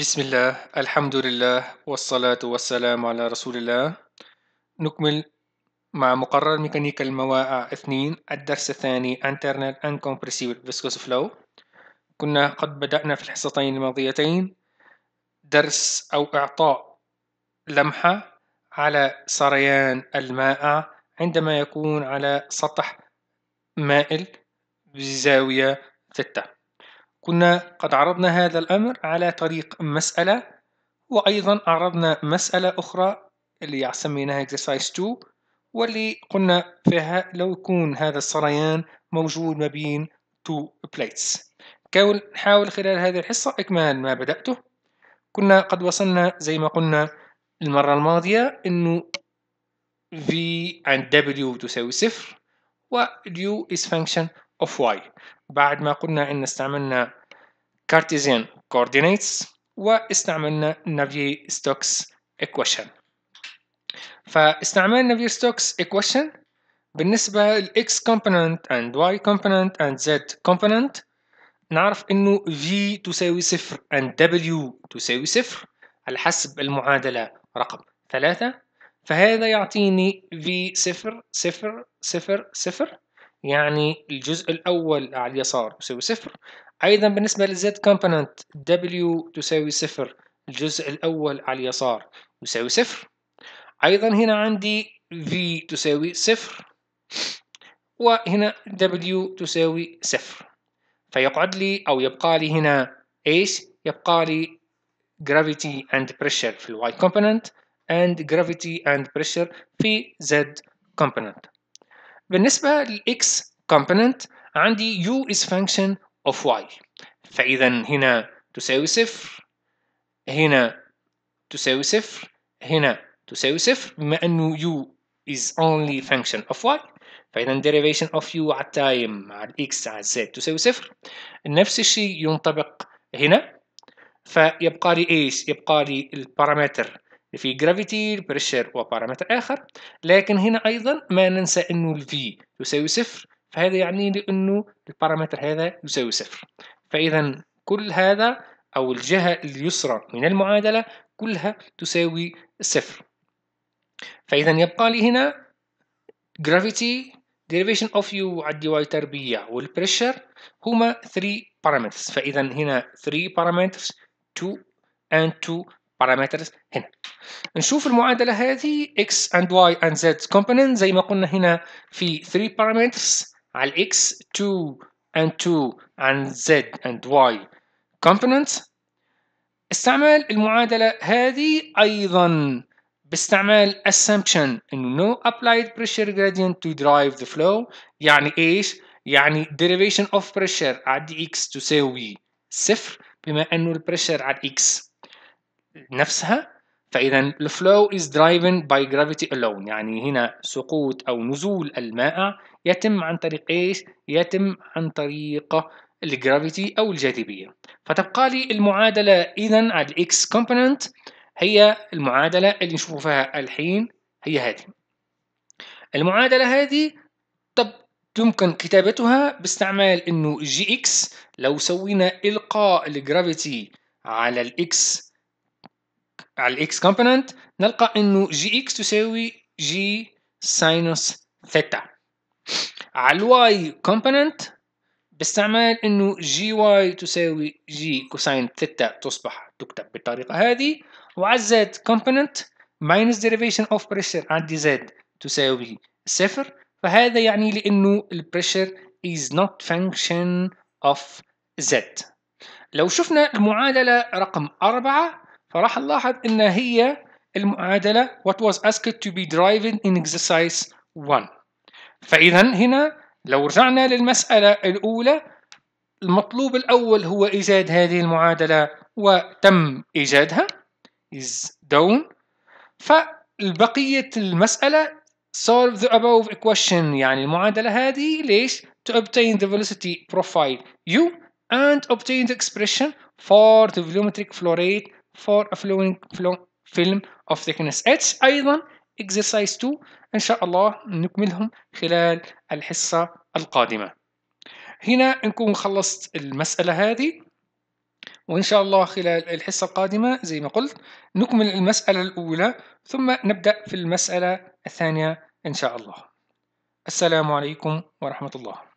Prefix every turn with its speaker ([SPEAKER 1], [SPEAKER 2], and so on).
[SPEAKER 1] بسم الله الحمد لله والصلاة والسلام على رسول الله نكمل مع مقرر ميكانيكا المواقع اثنين الدرس الثاني Internal and Compressible Viscous Flow كنا قد بدأنا في الحصتين الماضيتين درس أو إعطاء لمحة على سريان المائع عندما يكون على سطح مائل بزاوية ثيتا كنا قد عرضنا هذا الأمر على طريق مسألة وأيضا عرضنا مسألة أخرى اللي سميناها exercise 2 واللي قلنا فيها لو يكون هذا السريان موجود ما بين two plates كون نحاول خلال هذه الحصة إكمال ما بدأته كنا قد وصلنا زي ما قلنا المرة الماضية إنه v عند w تساوي صفر و u is function of y بعد ما قلنا إن استعملنا Cartesian coordinates واستعملنا navier ستوكس equation فاستعمال navier ستوكس equation بالنسبة x component and y component and z component نعرف انه v تساوي صفر and w تساوي صفر على حسب المعادلة رقم ثلاثة فهذا يعطيني v صفر صفر صفر صفر يعني الجزء الأول على اليسار يساوي صفر أيضا بالنسبة للزد كومبوننت W تساوي صفر الجزء الأول على اليسار يساوي صفر أيضا هنا عندي V تساوي صفر وهنا W تساوي صفر فيقعد لي أو يبقى لي هنا إيش؟ يبقى لي gravity and pressure في الواي Y component and gravity and pressure في Z component بالنسبة x component عندي U is function of Y فإذا هنا تساوي صفر هنا تساوي صفر هنا تساوي صفر بما أنه U is only function of Y فإذا derivation of U على التايم مع x على z تساوي صفر نفس الشيء ينطبق هنا فيبقى لي إيش؟ يبقى لي البارامتر في جرافيتي بريشر وبارامتر آخر لكن هنا أيضا ما ننسى أنه الفي يساوي صفر فهذا يعني لي أنه البارامتر هذا يساوي صفر فإذا كل هذا أو الجهة اليسرى من المعادلة كلها تساوي صفر فإذا يبقى لي هنا جرافيتي ديريفيشن اوف يو على واي تربيع والبريشر هما 3 بارامترز فإذا هنا 3 بارامترز 2 and 2 parameters هنا نشوف المعادلة هذه x and y and z components زي ما قلنا هنا في 3 parameters على x 2 and 2 and z and y components استعمال المعادلة هذه أيضا باستعمال assumption إنه no applied pressure gradient to drive the flow يعني إيش؟ يعني derivation of pressure على dx تساوي صفر بما أنه البريشر على x نفسها فإذا الفلو is driven by gravity alone يعني هنا سقوط أو نزول الماء يتم عن طريق إيش؟ يتم عن طريق الجرافيتي أو الجاذبية فتبقى لي المعادلة إذا على الإكس كومبوننت هي المعادلة اللي نشوفها الحين هي هذه المعادلة هذه طب يمكن كتابتها باستعمال انه جي اكس لو سوينا القاء الجرافيتي على الاكس على الاكس كومبوننت نلقى انه جي اكس تساوي جي ساينوس ثيتا على الواي كومبوننت باستعمال انه جي واي تساوي جي كوساين ثيتا تصبح تكتب بالطريقه هذه وعلى الزد كومبوننت ماينس ديريفيشن اوف بريشر عندي زد تساوي صفر فهذا يعني لانه البريشر is not function of z لو شفنا المعادلة رقم 4 فراح نلاحظ ان هي المعادله what was asked to be driven in exercise 1 فاذا هنا لو رجعنا للمساله الاولى المطلوب الاول هو ايجاد هذه المعادله وتم ايجادها is down فالبقيه المساله solve the above equation يعني المعادلة هذه ليش؟ to obtain the velocity profile U and obtain the expression for the volumetric flow rate for a flowing film of thickness h أيضا exercise 2 إن شاء الله نكملهم خلال الحصة القادمة هنا نكون خلصت المسألة هذه وإن شاء الله خلال الحصة القادمة زي ما قلت نكمل المسألة الأولى ثم نبدأ في المسألة الثانية إن شاء الله السلام عليكم ورحمة الله